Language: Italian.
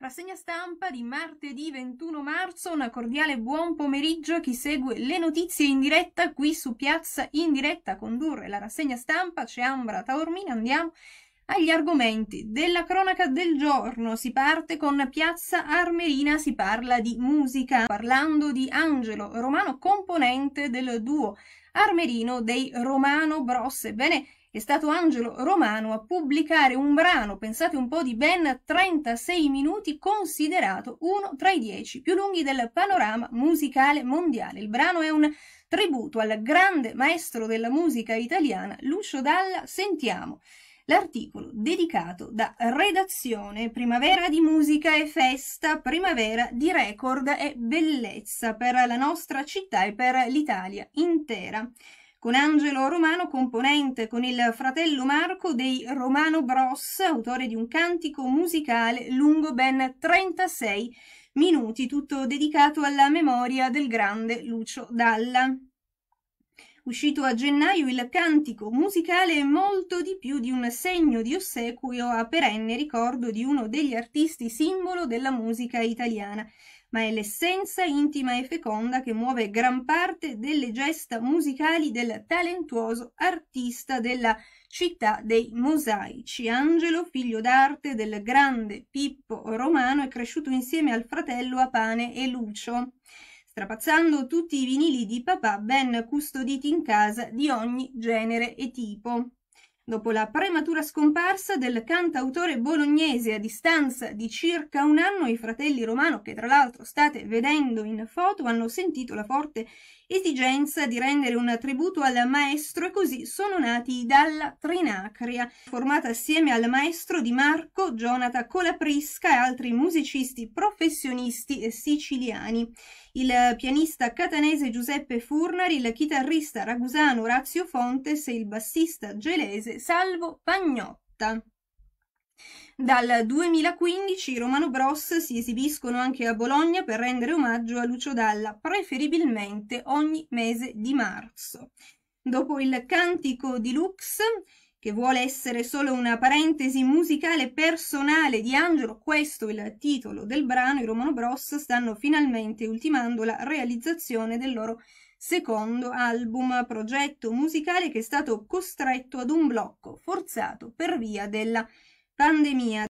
Rassegna stampa di martedì 21 marzo, un cordiale buon pomeriggio a chi segue le notizie in diretta qui su Piazza in diretta a condurre la rassegna stampa c'è Ambra Taormina, andiamo agli argomenti della cronaca del giorno. Si parte con Piazza Armerina, si parla di musica, parlando di Angelo Romano, componente del duo armerino dei Romano Bros. Ebbene, è stato Angelo Romano a pubblicare un brano, pensate un po', di ben 36 minuti, considerato uno tra i dieci più lunghi del panorama musicale mondiale. Il brano è un tributo al grande maestro della musica italiana, Lucio Dalla. Sentiamo l'articolo dedicato da redazione Primavera di musica e festa, primavera di record e bellezza per la nostra città e per l'Italia intera con Angelo Romano, componente con il fratello Marco dei Romano Bros, autore di un cantico musicale lungo ben 36 minuti, tutto dedicato alla memoria del grande Lucio Dalla. Uscito a gennaio, il cantico musicale è molto di più di un segno di ossequio a perenne ricordo di uno degli artisti simbolo della musica italiana, ma è l'essenza intima e feconda che muove gran parte delle gesta musicali del talentuoso artista della città dei mosaici. Angelo, figlio d'arte del grande Pippo Romano, è cresciuto insieme al fratello Apane e Lucio strapazzando tutti i vinili di papà ben custoditi in casa di ogni genere e tipo. Dopo la prematura scomparsa del cantautore bolognese a distanza di circa un anno, i fratelli Romano, che tra l'altro state vedendo in foto, hanno sentito la forte esigenza di rendere un tributo al maestro e così sono nati dalla Trinacria, formata assieme al maestro di Marco, Jonata Colaprisca e altri musicisti professionisti siciliani il pianista catanese Giuseppe Furnari, il chitarrista ragusano Orazio Fontes e il bassista gelese Salvo Pagnotta. Dal 2015 i Romano Bros si esibiscono anche a Bologna per rendere omaggio a Lucio Dalla, preferibilmente ogni mese di marzo. Dopo il Cantico di Lux, che vuole essere solo una parentesi musicale personale di Angelo, questo è il titolo del brano, i Romano Bros stanno finalmente ultimando la realizzazione del loro secondo album, progetto musicale che è stato costretto ad un blocco forzato per via della pandemia.